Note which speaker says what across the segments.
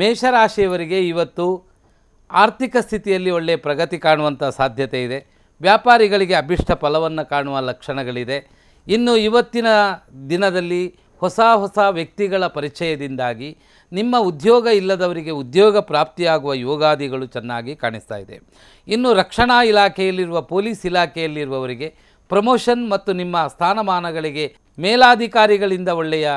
Speaker 1: ಮೇಷರಾಶಿಯವರಿಗೆ ಇವತ್ತು ಆರ್ಥಿಕ ಸ್ಥಿತಿಯಲ್ಲಿ ಒಳ್ಳೆಯ ಪ್ರಗತಿ ಕಾಣುವಂಥ ಸಾಧ್ಯತೆ ಇದೆ ವ್ಯಾಪಾರಿಗಳಿಗೆ ಅಭಿಷ್ಟ ಫಲವನ್ನು ಕಾಣುವ ಲಕ್ಷಣಗಳಿದೆ ಇನ್ನು ಇವತ್ತಿನ ದಿನದಲ್ಲಿ ಹೊಸ ಹೊಸ ವ್ಯಕ್ತಿಗಳ ಪರಿಚಯದಿಂದಾಗಿ ನಿಮ್ಮ ಉದ್ಯೋಗ ಇಲ್ಲದವರಿಗೆ ಉದ್ಯೋಗ ಪ್ರಾಪ್ತಿಯಾಗುವ ಯೋಗಾದಿಗಳು ಚೆನ್ನಾಗಿ ಕಾಣಿಸ್ತಾ ಇದೆ ಇನ್ನು ರಕ್ಷಣಾ ಇಲಾಖೆಯಲ್ಲಿರುವ ಪೊಲೀಸ್ ಇಲಾಖೆಯಲ್ಲಿರುವವರಿಗೆ ಪ್ರಮೋಷನ್ ಮತ್ತು ನಿಮ್ಮ ಸ್ಥಾನಮಾನಗಳಿಗೆ ಮೇಲಾಧಿಕಾರಿಗಳಿಂದ ಒಳ್ಳೆಯ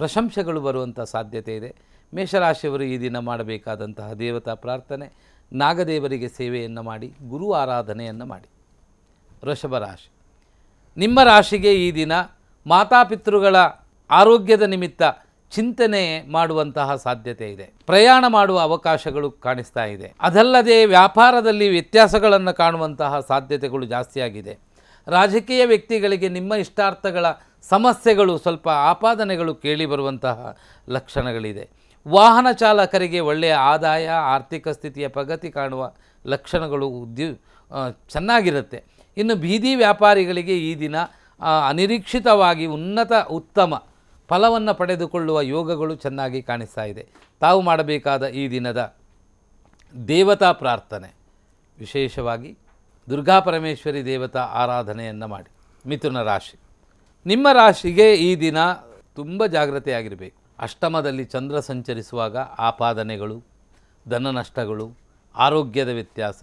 Speaker 1: ಪ್ರಶಂಸೆಗಳು ಬರುವಂಥ ಸಾಧ್ಯತೆ ಇದೆ ಮೇಷರಾಶಿಯವರು ಈ ದಿನ ಮಾಡಬೇಕಾದಂತಹ ದೇವತಾ ಪ್ರಾರ್ಥನೆ ನಾಗದೇವರಿಗೆ ಸೇವೆಯನ್ನು ಮಾಡಿ ಗುರು ಆರಾಧನೆಯನ್ನು ಮಾಡಿ ವೃಷಭ ರಾಶಿ ನಿಮ್ಮ ರಾಶಿಗೆ ಈ ದಿನ ಮಾತಾಪಿತೃಗಳ ಆರೋಗ್ಯದ ನಿಮಿತ್ತ ಚಿಂತನೆ ಮಾಡುವಂತಹ ಸಾಧ್ಯತೆ ಇದೆ ಪ್ರಯಾಣ ಮಾಡುವ ಅವಕಾಶಗಳು ಕಾಣಿಸ್ತಾ ಇದೆ ಅದಲ್ಲದೆ ವ್ಯಾಪಾರದಲ್ಲಿ ವ್ಯತ್ಯಾಸಗಳನ್ನು ಕಾಣುವಂತಹ ಸಾಧ್ಯತೆಗಳು ಜಾಸ್ತಿಯಾಗಿದೆ ರಾಜಕೀಯ ವ್ಯಕ್ತಿಗಳಿಗೆ ನಿಮ್ಮ ಇಷ್ಟಾರ್ಥಗಳ ಸಮಸ್ಯೆಗಳು ಸ್ವಲ್ಪ ಆಪಾದನೆಗಳು ಕೇಳಿ ಬರುವಂತಹ ಲಕ್ಷಣಗಳಿದೆ ವಾಹನ ಚಾಲಕರಿಗೆ ಒಳ್ಳೆಯ ಆದಾಯ ಆರ್ಥಿಕ ಸ್ಥಿತಿಯ ಪ್ರಗತಿ ಕಾಣುವ ಲಕ್ಷಣಗಳು ಉದ್ಯು ಚೆನ್ನಾಗಿರುತ್ತೆ ಇನ್ನು ಬೀದಿ ವ್ಯಾಪಾರಿಗಳಿಗೆ ಈ ದಿನ ಅನಿರೀಕ್ಷಿತವಾಗಿ ಉನ್ನತ ಉತ್ತಮ ಫಲವನ್ನು ಪಡೆದುಕೊಳ್ಳುವ ಯೋಗಗಳು ಚೆನ್ನಾಗಿ ಕಾಣಿಸ್ತಾ ಇದೆ ತಾವು ಮಾಡಬೇಕಾದ ಈ ದಿನದ ದೇವತಾ ಪ್ರಾರ್ಥನೆ ವಿಶೇಷವಾಗಿ ದುರ್ಗಾ ಪರಮೇಶ್ವರಿ ದೇವತಾ ಆರಾಧನೆಯನ್ನು ಮಾಡಿ ಮಿಥುನ ರಾಶಿ ನಿಮ್ಮ ರಾಶಿಗೆ ಈ ದಿನ ತುಂಬ ಜಾಗ್ರತೆಯಾಗಿರಬೇಕು ಅಷ್ಟಮದಲ್ಲಿ ಚಂದ್ರ ಸಂಚರಿಸುವಾಗ ಆಪಾದನೆಗಳು ಧನ ನಷ್ಟಗಳು ಆರೋಗ್ಯದ ವ್ಯತ್ಯಾಸ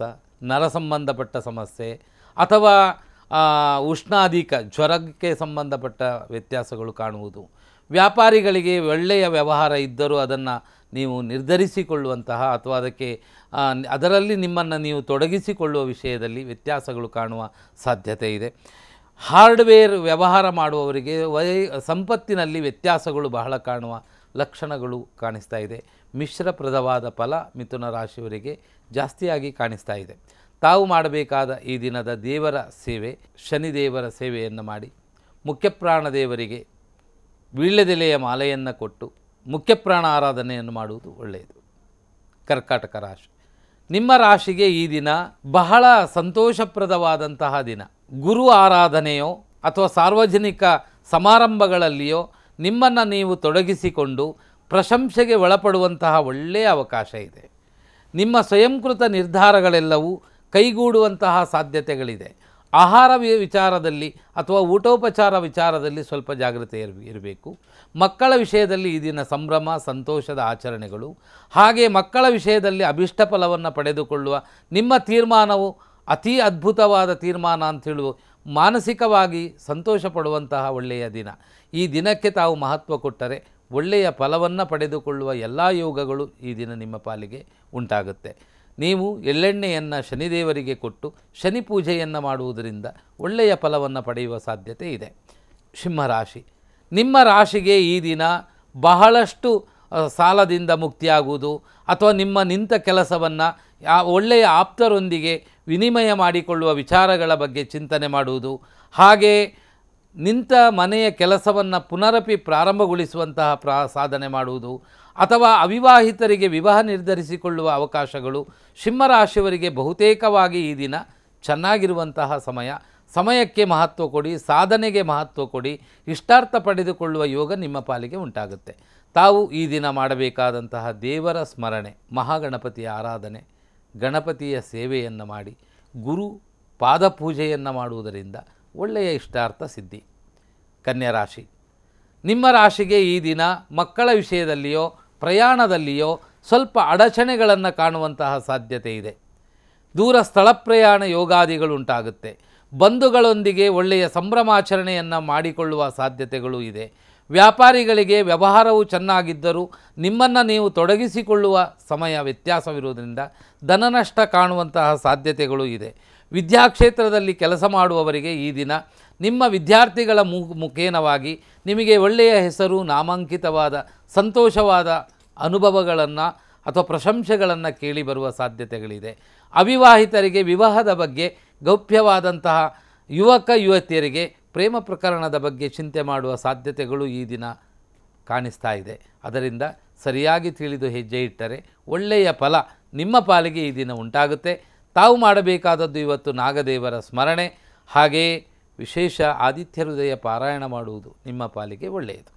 Speaker 1: ನರ ಸಂಬಂಧಪಟ್ಟ ಸಮಸ್ಯೆ ಅಥವಾ ಉಷ್ಣಾಧಿಕ ಜ್ವರಕ್ಕೆ ಸಂಬಂಧಪಟ್ಟ ವ್ಯತ್ಯಾಸಗಳು ಕಾಣುವುದು ವ್ಯಾಪಾರಿಗಳಿಗೆ ಒಳ್ಳೆಯ ವ್ಯವಹಾರ ಇದ್ದರೂ ಅದನ್ನು ನೀವು ನಿರ್ಧರಿಸಿಕೊಳ್ಳುವಂತಹ ಅಥವಾ ಅದಕ್ಕೆ ಅದರಲ್ಲಿ ನಿಮ್ಮನ್ನು ನೀವು ತೊಡಗಿಸಿಕೊಳ್ಳುವ ವಿಷಯದಲ್ಲಿ ವ್ಯತ್ಯಾಸಗಳು ಕಾಣುವ ಸಾಧ್ಯತೆ ಇದೆ ಹಾರ್ಡ್ವೇರ್ ವ್ಯವಹಾರ ಮಾಡುವವರಿಗೆ ವೈ ಸಂಪತ್ತಿನಲ್ಲಿ ವ್ಯತ್ಯಾಸಗಳು ಬಹಳ ಕಾಣುವ ಲಕ್ಷಣಗಳು ಕಾಣಿಸ್ತಾ ಇದೆ ಮಿಶ್ರಪ್ರದವಾದ ಫಲ ಮಿಥುನ ರಾಶಿಯವರಿಗೆ ಜಾಸ್ತಿಯಾಗಿ ಕಾಣಿಸ್ತಾ ಇದೆ ತಾವು ಮಾಡಬೇಕಾದ ಈ ದಿನದ ದೇವರ ಸೇವೆ ಶನಿದೇವರ ಸೇವೆಯನ್ನು ಮಾಡಿ ಮುಖ್ಯಪ್ರಾಣ ದೇವರಿಗೆ ವೀಳ್ಯದೆಲೆಯ ಮಾಲೆಯನ್ನು ಕೊಟ್ಟು ಮುಖ್ಯಪ್ರಾಣ ಆರಾಧನೆಯನ್ನು ಮಾಡುವುದು ಒಳ್ಳೆಯದು ಕರ್ಕಾಟಕ ರಾಶಿ ನಿಮ್ಮ ರಾಶಿಗೆ ಈ ದಿನ ಬಹಳ ಸಂತೋಷಪ್ರದವಾದಂತಹ ದಿನ ಗುರು ಆರಾಧನೆಯೋ ಅಥವಾ ಸಾರ್ವಜನಿಕ ಸಮಾರಂಭಗಳಲ್ಲಿಯೋ ನಿಮ್ಮನ್ನು ನೀವು ತೊಡಗಿಸಿಕೊಂಡು ಪ್ರಶಂಸೆಗೆ ಒಳಪಡುವಂತಹ ಒಳ್ಳೆಯ ಅವಕಾಶ ಇದೆ ನಿಮ್ಮ ಸ್ವಯಂಕೃತ ನಿರ್ಧಾರಗಳೆಲ್ಲವೂ ಕೈಗೂಡುವಂತಹ ಸಾಧ್ಯತೆಗಳಿದೆ ಆಹಾರ ವಿಚಾರದಲ್ಲಿ ಅಥವಾ ಊಟೋಪಚಾರ ವಿಚಾರದಲ್ಲಿ ಸ್ವಲ್ಪ ಜಾಗ್ರತೆ ಇರಬೇಕು ಮಕ್ಕಳ ವಿಷಯದಲ್ಲಿ ಈ ದಿನ ಸಂಭ್ರಮ ಸಂತೋಷದ ಆಚರಣೆಗಳು ಹಾಗೆ ಮಕ್ಕಳ ವಿಷಯದಲ್ಲಿ ಅಭಿಷ್ಟ ಫಲವನ್ನು ಪಡೆದುಕೊಳ್ಳುವ ನಿಮ್ಮ ತೀರ್ಮಾನವು ಅತೀ ಅದ್ಭುತವಾದ ತೀರ್ಮಾನ ಅಂಥೇಳು ಮಾನಸಿಕವಾಗಿ ಸಂತೋಷ ಪಡುವಂತಹ ಒಳ್ಳೆಯ ದಿನ ಈ ದಿನಕ್ಕೆ ತಾವು ಮಹತ್ವ ಕೊಟ್ಟರೆ ಒಳ್ಳೆಯ ಫಲವನ್ನು ಪಡೆದುಕೊಳ್ಳುವ ಎಲ್ಲ ಯೋಗಗಳು ಈ ದಿನ ನಿಮ್ಮ ಪಾಲಿಗೆ ಉಂಟಾಗುತ್ತೆ ನೀವು ಎಳ್ಳೆಣ್ಣೆಯನ್ನು ಶನಿದೇವರಿಗೆ ಕೊಟ್ಟು ಶನಿ ಪೂಜೆಯನ್ನು ಮಾಡುವುದರಿಂದ ಒಳ್ಳೆಯ ಫಲವನ್ನು ಪಡೆಯುವ ಸಾಧ್ಯತೆ ಇದೆ ಸಿಂಹರಾಶಿ ನಿಮ್ಮ ರಾಶಿಗೆ ಈ ದಿನ ಬಹಳಷ್ಟು ಸಾಲದಿಂದ ಮುಕ್ತಿಯಾಗುವುದು ಅಥವಾ ನಿಮ್ಮ ನಿಂತ ಕೆಲಸವನ್ನು ಒಳ್ಳೆಯ ಆಪ್ತರೊಂದಿಗೆ ವಿನಿಮಯ ಮಾಡಿಕೊಳ್ಳುವ ವಿಚಾರಗಳ ಬಗ್ಗೆ ಚಿಂತನೆ ಮಾಡುವುದು ಹಾಗೆ ನಿಂತ ಮನೆಯ ಕೆಲಸವನ್ನು ಪುನರಪಿ ಪ್ರಾರಂಭಗೊಳಿಸುವಂತಹ ಪ್ರಾ ಸಾಧನೆ ಮಾಡುವುದು ಅಥವಾ ಅವಿವಾಹಿತರಿಗೆ ವಿವಾಹ ನಿರ್ಧರಿಸಿಕೊಳ್ಳುವ ಅವಕಾಶಗಳು ಸಿಂಹರಾಶಿಯವರಿಗೆ ಬಹುತೇಕವಾಗಿ ಈ ದಿನ ಚೆನ್ನಾಗಿರುವಂತಹ ಸಮಯ ಸಮಯಕ್ಕೆ ಮಹತ್ವ ಕೊಡಿ ಸಾಧನೆಗೆ ಮಹತ್ವ ಕೊಡಿ ಇಷ್ಟಾರ್ಥ ಪಡೆದುಕೊಳ್ಳುವ ಯೋಗ ನಿಮ್ಮ ಪಾಲಿಗೆ ಉಂಟಾಗುತ್ತೆ ತಾವು ಈ ದಿನ ಮಾಡಬೇಕಾದಂತಹ ದೇವರ ಸ್ಮರಣೆ ಮಹಾಗಣಪತಿಯ ಆರಾಧನೆ ಗಣಪತಿಯ ಸೇವೆಯನ್ನು ಮಾಡಿ ಗುರು ಪಾದಪೂಜೆಯನ್ನು ಮಾಡುವುದರಿಂದ ಒಳ್ಳೆಯ ಇಷ್ಟಾರ್ಥ ಸಿದ್ಧಿ ಕನ್ಯಾರಾಶಿ ರಾಶಿ ನಿಮ್ಮ ರಾಶಿಗೆ ಈ ದಿನ ಮಕ್ಕಳ ವಿಷಯದಲ್ಲಿಯೋ ಪ್ರಯಾಣದಲ್ಲಿಯೋ ಸ್ವಲ್ಪ ಅಡಚಣೆಗಳನ್ನು ಕಾಣುವಂತಹ ಸಾಧ್ಯತೆ ಇದೆ ದೂರ ಸ್ಥಳ ಪ್ರಯಾಣ ಉಂಟಾಗುತ್ತೆ. ಬಂಧುಗಳೊಂದಿಗೆ ಒಳ್ಳೆಯ ಸಂಭ್ರಮಾಚರಣೆಯನ್ನು ಮಾಡಿಕೊಳ್ಳುವ ಸಾಧ್ಯತೆಗಳು ಇದೆ ವ್ಯಾಪಾರಿಗಳಿಗೆ ವ್ಯವಹಾರವು ಚೆನ್ನಾಗಿದ್ದರೂ ನಿಮ್ಮನ್ನು ನೀವು ತೊಡಗಿಸಿಕೊಳ್ಳುವ ಸಮಯ ವ್ಯತ್ಯಾಸವಿರುವುದರಿಂದ ಧನನಷ್ಟ ಕಾಣುವಂತಹ ಸಾಧ್ಯತೆಗಳು ಇದೆ ವಿದ್ಯಾಕ್ಷೇತ್ರದಲ್ಲಿ ಕೆಲಸ ಮಾಡುವವರಿಗೆ ಈ ದಿನ ನಿಮ್ಮ ವಿದ್ಯಾರ್ಥಿಗಳ ಮು ಮುಖೇನವಾಗಿ ನಿಮಗೆ ಒಳ್ಳೆಯ ಹೆಸರು ನಾಮಾಂಕಿತವಾದ ಸಂತೋಷವಾದ ಅನುಭವಗಳನ್ನು ಅಥವಾ ಪ್ರಶಂಸೆಗಳನ್ನು ಕೇಳಿ ಬರುವ ಸಾಧ್ಯತೆಗಳಿದೆ ಅವಿವಾಹಿತರಿಗೆ ವಿವಾಹದ ಬಗ್ಗೆ ಗೌಪ್ಯವಾದಂತಹ ಯುವಕ ಯುವತಿಯರಿಗೆ ಪ್ರೇಮ ಪ್ರಕರಣದ ಬಗ್ಗೆ ಚಿಂತೆ ಮಾಡುವ ಸಾಧ್ಯತೆಗಳು ಈ ದಿನ ಕಾಣಿಸ್ತಾ ಇದೆ ಅದರಿಂದ ಸರಿಯಾಗಿ ತಿಳಿದು ಹೆಜ್ಜೆ ಇಟ್ಟರೆ ಒಳ್ಳೆಯ ಫಲ ನಿಮ್ಮ ಪಾಲಿಗೆ ಈ ದಿನ ಉಂಟಾಗುತ್ತೆ ತಾವು ಮಾಡಬೇಕಾದದ್ದು ಇವತ್ತು ನಾಗದೇವರ ಸ್ಮರಣೆ ಹಾಗೆಯೇ ವಿಶೇಷ ಆದಿತ್ಯ ಹೃದಯ ಪಾರಾಯಣ ಮಾಡುವುದು ನಿಮ್ಮ ಪಾಲಿಗೆ ಒಳ್ಳೆಯದು